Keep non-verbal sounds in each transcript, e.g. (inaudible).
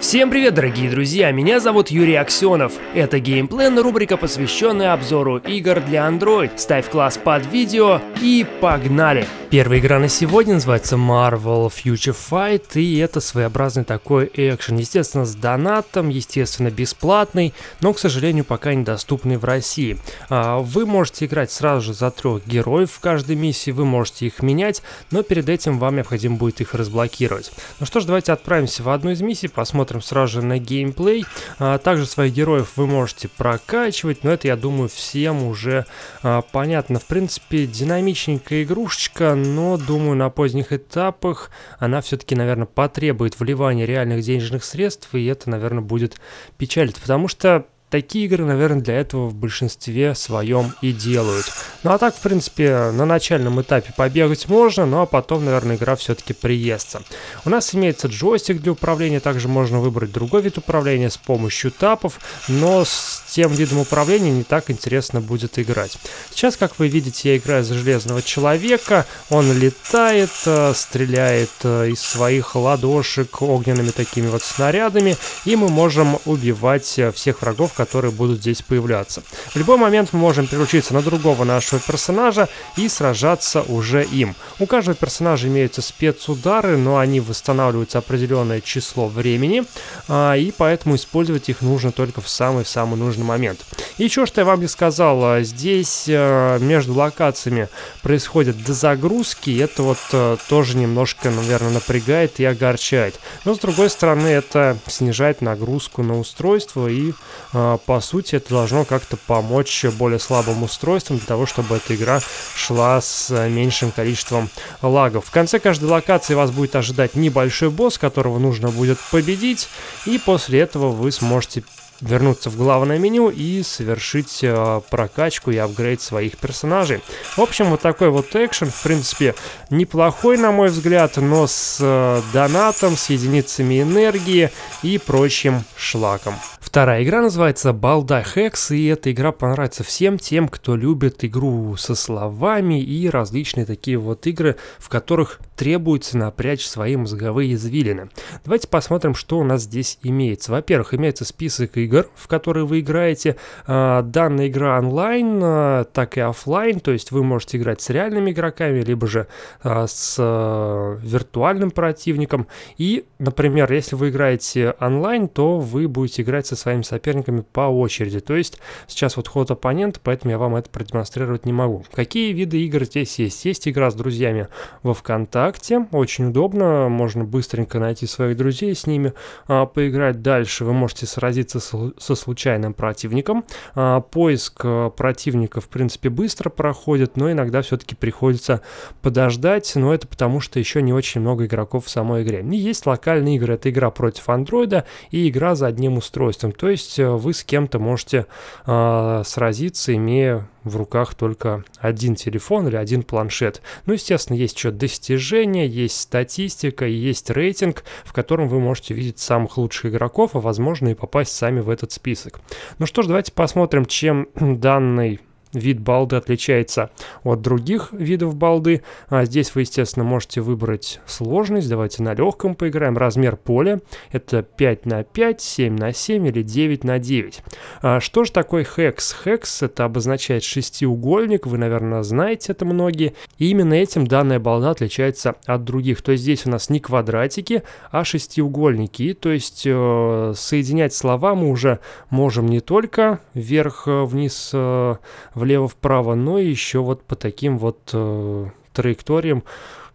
Всем привет, дорогие друзья! Меня зовут Юрий Аксенов. Это геймплен, рубрика, посвященная обзору игр для Android. Ставь класс под видео и погнали! Первая игра на сегодня называется Marvel Future Fight, и это своеобразный такой экшен. Естественно, с донатом, естественно, бесплатный, но, к сожалению, пока недоступный в России. А, вы можете играть сразу же за трех героев в каждой миссии, вы можете их менять, но перед этим вам необходимо будет их разблокировать. Ну что ж, давайте отправимся в одну из миссий, посмотрим, посмотрим сразу же на геймплей. А, также своих героев вы можете прокачивать, но это, я думаю, всем уже а, понятно. В принципе, динамичненькая игрушечка, но, думаю, на поздних этапах она все-таки, наверное, потребует вливания реальных денежных средств, и это, наверное, будет печалить, потому что Такие игры, наверное, для этого в большинстве своем и делают. Ну а так, в принципе, на начальном этапе побегать можно, но ну, а потом, наверное, игра все-таки приестся. У нас имеется джойстик для управления, также можно выбрать другой вид управления с помощью тапов, но с тем видом управления не так интересно будет играть. Сейчас, как вы видите, я играю за Железного Человека, он летает, э, стреляет э, из своих ладошек огненными такими вот снарядами, и мы можем убивать э, всех врагов, которые будут здесь появляться. В любой момент мы можем переключиться на другого нашего персонажа и сражаться уже им. У каждого персонажа имеются спецудары, но они восстанавливаются определенное число времени, а, и поэтому использовать их нужно только в самый-самый нужный важный момент. И что, что я вам не сказал, а, здесь э, между локациями происходят дозагрузки, и это вот э, тоже немножко, наверное, напрягает и огорчает. Но, с другой стороны, это снижает нагрузку на устройство, и, э, по сути, это должно как-то помочь более слабым устройствам для того, чтобы эта игра шла с меньшим количеством лагов. В конце каждой локации вас будет ожидать небольшой босс, которого нужно будет победить, и после этого вы сможете вернуться в главное меню и совершить э, прокачку и апгрейд своих персонажей. В общем, вот такой вот экшен, в принципе, неплохой, на мой взгляд, но с э, донатом, с единицами энергии и прочим шлаком. Вторая игра называется Балда Hex и эта игра понравится всем тем, кто любит игру со словами и различные такие вот игры, в которых требуется напрячь свои мозговые извилины. Давайте посмотрим, что у нас здесь имеется. Во-первых, имеется список игр, игр, в которые вы играете. А, данная игра онлайн, а, так и офлайн, то есть вы можете играть с реальными игроками, либо же а, с э, виртуальным противником. И, например, если вы играете онлайн, то вы будете играть со своими соперниками по очереди. То есть сейчас вот ход оппонента, поэтому я вам это продемонстрировать не могу. Какие виды игр здесь есть? Есть игра с друзьями во ВКонтакте, очень удобно, можно быстренько найти своих друзей с ними, поиграть дальше. Вы можете сразиться с со случайным противником. А, поиск э, противника, в принципе, быстро проходит, но иногда все-таки приходится подождать, но это потому, что еще не очень много игроков в самой игре. И есть локальные игры, это игра против андроида и игра за одним устройством, то есть э, вы с кем-то можете а, сразиться, имея в руках только один телефон или один планшет. Ну, естественно, есть еще достижения, есть статистика, есть рейтинг, в котором вы можете видеть самых лучших игроков, а возможно и попасть сами в этот список. Ну что ж, давайте посмотрим, чем (clears throat) данный вид балды отличается от других видов балды. А здесь вы, естественно, можете выбрать сложность. Давайте на легком поиграем. Размер поля — это 5 на 5, 7 на 7 или 9 на 9. А что же такое хекс? Хекс — это обозначает шестиугольник. Вы, наверное, знаете это многие. И именно этим данная балда отличается от других. То есть здесь у нас не квадратики, а шестиугольники. И, то есть э, соединять слова мы уже можем не только вверх-вниз э, э влево-вправо, но еще вот по таким вот э, траекториям,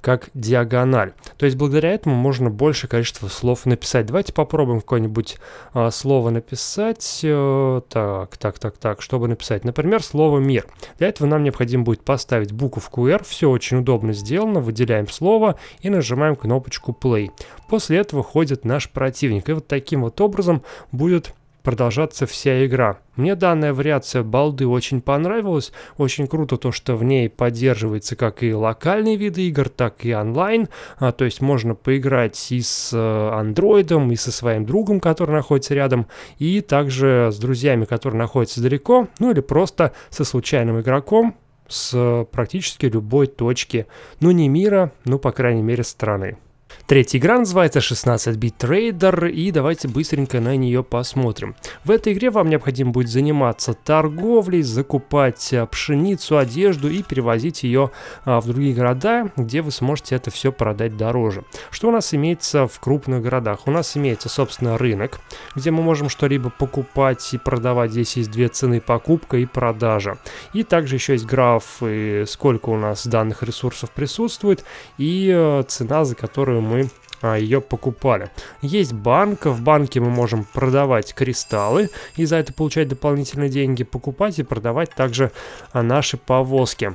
как диагональ. То есть благодаря этому можно больше количество слов написать. Давайте попробуем какое-нибудь а, слово написать. Э, так, так, так, так, чтобы написать. Например, слово «мир». Для этого нам необходимо будет поставить букву R. Все очень удобно сделано. Выделяем слово и нажимаем кнопочку «play». После этого ходит наш противник. И вот таким вот образом будет продолжаться вся игра. Мне данная вариация балды очень понравилась. Очень круто то, что в ней поддерживается как и локальные виды игр, так и онлайн. А, то есть можно поиграть и с э, андроидом, и со своим другом, который находится рядом, и также с друзьями, которые находятся далеко, ну или просто со случайным игроком с э, практически любой точки, ну не мира, ну по крайней мере страны. Третья игра называется 16-бит трейдер, и давайте быстренько на нее посмотрим. В этой игре вам необходимо будет заниматься торговлей, закупать а, пшеницу, одежду и перевозить ее а, в другие города, где вы сможете это все продать дороже. Что у нас имеется в крупных городах? У нас имеется, собственно, рынок, где мы можем что-либо покупать и продавать. Здесь есть две цены покупка и продажа. И также еще есть граф, сколько у нас данных ресурсов присутствует, и э, цена, за которую мы а, ее покупали. Есть банка, в банке мы можем продавать кристаллы и за это получать дополнительные деньги, покупать и продавать также а, наши повозки.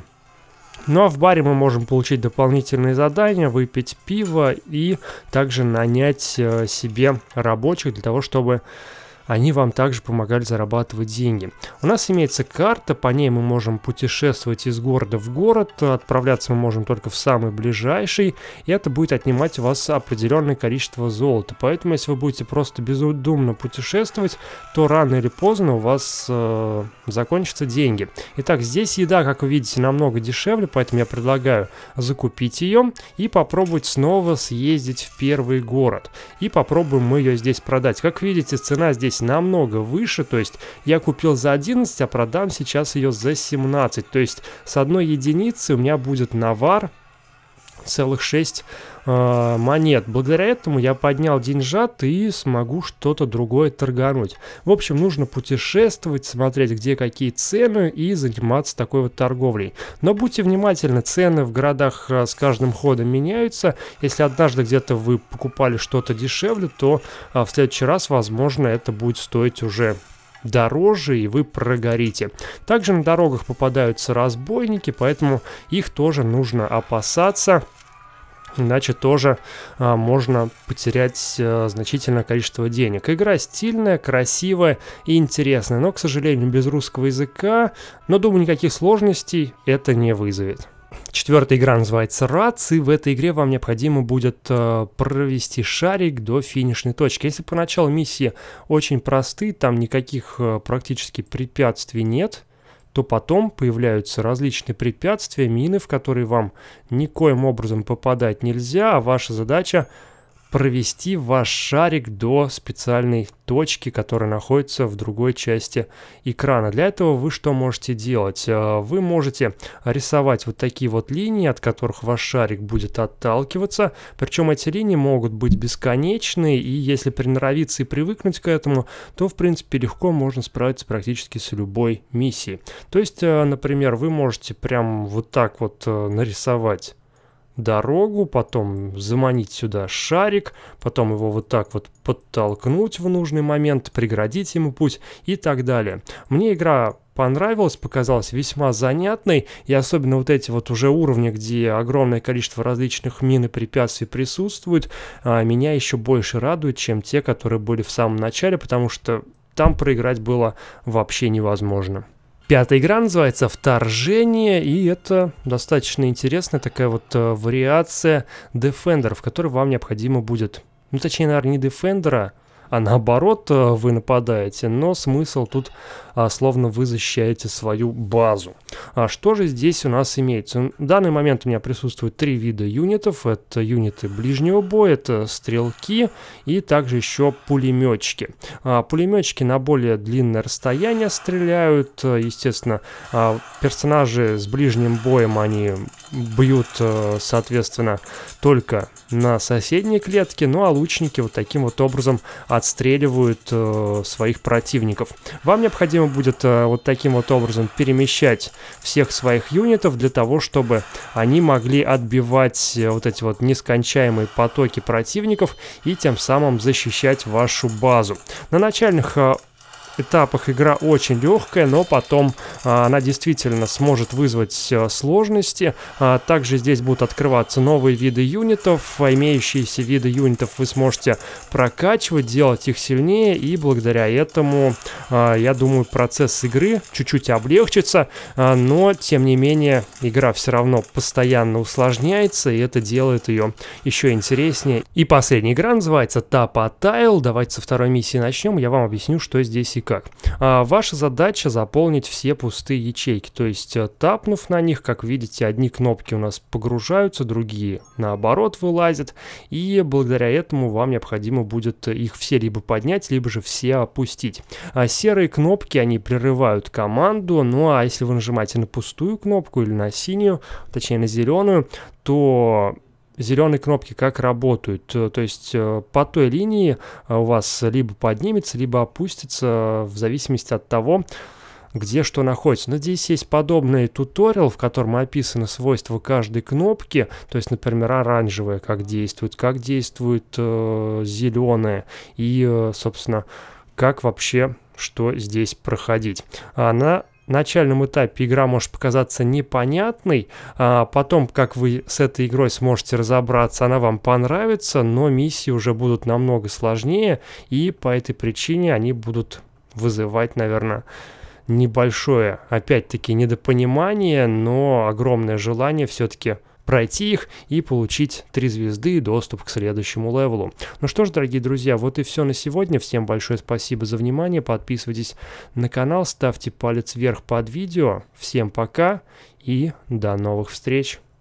Ну а в баре мы можем получить дополнительные задания, выпить пиво и также нанять э, себе рабочих для того, чтобы они вам также помогали зарабатывать деньги. У нас имеется карта, по ней мы можем путешествовать из города в город, отправляться мы можем только в самый ближайший, и это будет отнимать у вас определенное количество золота. Поэтому, если вы будете просто безудумно путешествовать, то рано или поздно у вас э, закончатся деньги. Итак, здесь еда, как вы видите, намного дешевле, поэтому я предлагаю закупить ее и попробовать снова съездить в первый город. И попробуем мы ее здесь продать. Как видите, цена здесь здесь намного выше, то есть я купил за 11, а продам сейчас ее за 17, то есть с одной единицы у меня будет навар целых 6 э, а, монет. Благодаря этому я поднял деньжат и смогу что-то другое торгануть. В общем, нужно путешествовать, смотреть, где какие цены и заниматься такой вот торговлей. Но будьте внимательны, цены в городах а, с каждым ходом меняются. Если однажды где-то вы покупали что-то дешевле, то э, в следующий раз, возможно, это будет стоить уже дороже, и вы прогорите. Также на дорогах попадаются разбойники, поэтому их тоже нужно опасаться иначе тоже а, можно потерять а, значительное количество денег. Игра стильная, красивая и интересная, но, к сожалению, без русского языка, но, думаю, никаких сложностей это не вызовет. Четвертая игра называется «Рац», и в этой игре вам необходимо будет э, провести шарик до финишной точки. Если поначалу миссии очень просты, там никаких э, практически препятствий нет, то потом появляются различные препятствия, мины, в которые вам никоим образом попадать нельзя, а ваша задача – провести ваш шарик до специальной точки, которая находится в другой части экрана. Для этого вы что можете делать? Э, вы можете рисовать вот такие вот линии, от которых ваш шарик будет отталкиваться. Причем эти линии могут быть бесконечные, и если приноровиться и привыкнуть к этому, то в принципе легко можно справиться практически с любой миссией. То есть, э, например, вы можете прям вот так вот э, нарисовать дорогу, потом заманить сюда шарик, потом его вот так вот подтолкнуть в нужный момент, преградить ему путь и так далее. Мне игра понравилась, показалась весьма занятной, и особенно вот эти вот уже уровни, где огромное количество различных мин и препятствий присутствуют, а, меня еще больше радует, чем те, которые были в самом начале, потому что там проиграть было вообще невозможно. Пятая игра называется «Вторжение», и это достаточно интересная такая вот э, вариация Defender, в которой вам необходимо будет, ну точнее, наверное, не Defender, а наоборот э, вы нападаете, но смысл тут а, словно вы защищаете свою базу. А что же здесь у нас имеется? В данный момент у меня присутствует три вида юнитов. Это юниты ближнего боя, это стрелки и также еще пулеметчики. А, пулеметчики на более длинное расстояние стреляют. Э, естественно, а, персонажи с ближним боем, они бьют, э, соответственно, только на соседней клетке, ну а лучники вот таким вот образом а, отстреливают э, своих противников. Вам необходимо будет э, вот таким вот образом перемещать всех своих юнитов для того, чтобы они могли отбивать э, вот эти вот нескончаемые потоки противников и тем самым защищать вашу базу. На начальных э, этапах игра очень легкая, но потом а, она действительно сможет вызвать э, сложности. А, также здесь будут открываться новые виды юнитов. Имеющиеся виды юнитов вы сможете прокачивать, делать их сильнее, и благодаря этому, а, я думаю, процесс игры чуть-чуть облегчится, но, тем не менее, игра все равно постоянно усложняется, и это делает ее еще интереснее. И последняя игра называется Тапа Тайл. Давайте со второй миссии начнем, я вам объясню, что здесь и как. А, ваша задача заполнить все пустые ячейки, то есть э, тапнув на них, как видите, одни кнопки у нас погружаются, другие наоборот вылазят, и благодаря этому вам необходимо будет их все либо поднять, либо же все опустить. А серые кнопки, они прерывают команду, ну а если вы нажимаете на пустую кнопку или на синюю, точнее на зеленую, то зеленые кнопки как работают. Э, то есть э, по той линии э, у вас либо поднимется, либо опустится в зависимости от того, где что находится. Но здесь есть подобный туториал, в котором описаны свойства каждой кнопки, то есть, например, оранжевая как действует, как действует э, зеленая и, собственно, как вообще что здесь проходить. Она начальном этапе игра может показаться непонятной, а потом, как вы с этой игрой сможете разобраться, она вам понравится, но миссии уже будут намного сложнее, и по этой причине они будут вызывать, наверное, небольшое, опять-таки, недопонимание, но огромное желание все-таки пройти их и получить 3 звезды и доступ к следующему левелу. Ну что ж, дорогие друзья, вот и все на сегодня. Всем большое спасибо за внимание. Подписывайтесь на канал, ставьте палец вверх под видео. Всем пока и до новых встреч!